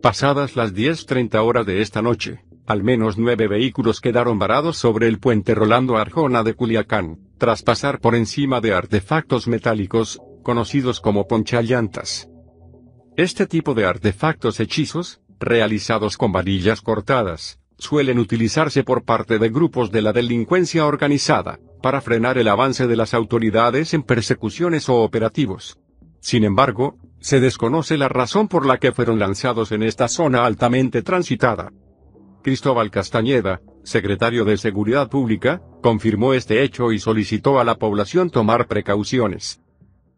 Pasadas las 10.30 horas de esta noche, al menos nueve vehículos quedaron varados sobre el puente Rolando Arjona de Culiacán, tras pasar por encima de artefactos metálicos, conocidos como ponchallantas. Este tipo de artefactos hechizos, realizados con varillas cortadas, suelen utilizarse por parte de grupos de la delincuencia organizada, para frenar el avance de las autoridades en persecuciones o operativos. Sin embargo, se desconoce la razón por la que fueron lanzados en esta zona altamente transitada. Cristóbal Castañeda, secretario de Seguridad Pública, confirmó este hecho y solicitó a la población tomar precauciones.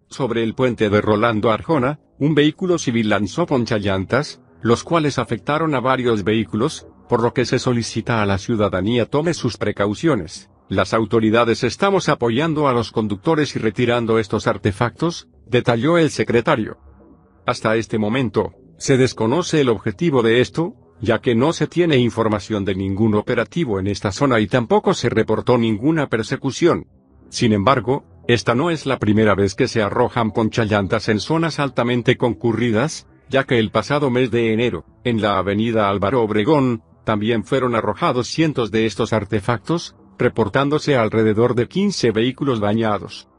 Sobre el puente de Rolando Arjona, un vehículo civil lanzó ponchallantas, los cuales afectaron a varios vehículos, por lo que se solicita a la ciudadanía tome sus precauciones. Las autoridades estamos apoyando a los conductores y retirando estos artefactos, detalló el secretario. Hasta este momento, se desconoce el objetivo de esto, ya que no se tiene información de ningún operativo en esta zona y tampoco se reportó ninguna persecución. Sin embargo, esta no es la primera vez que se arrojan ponchallantas en zonas altamente concurridas, ya que el pasado mes de enero, en la avenida Álvaro Obregón, también fueron arrojados cientos de estos artefactos, reportándose alrededor de 15 vehículos bañados.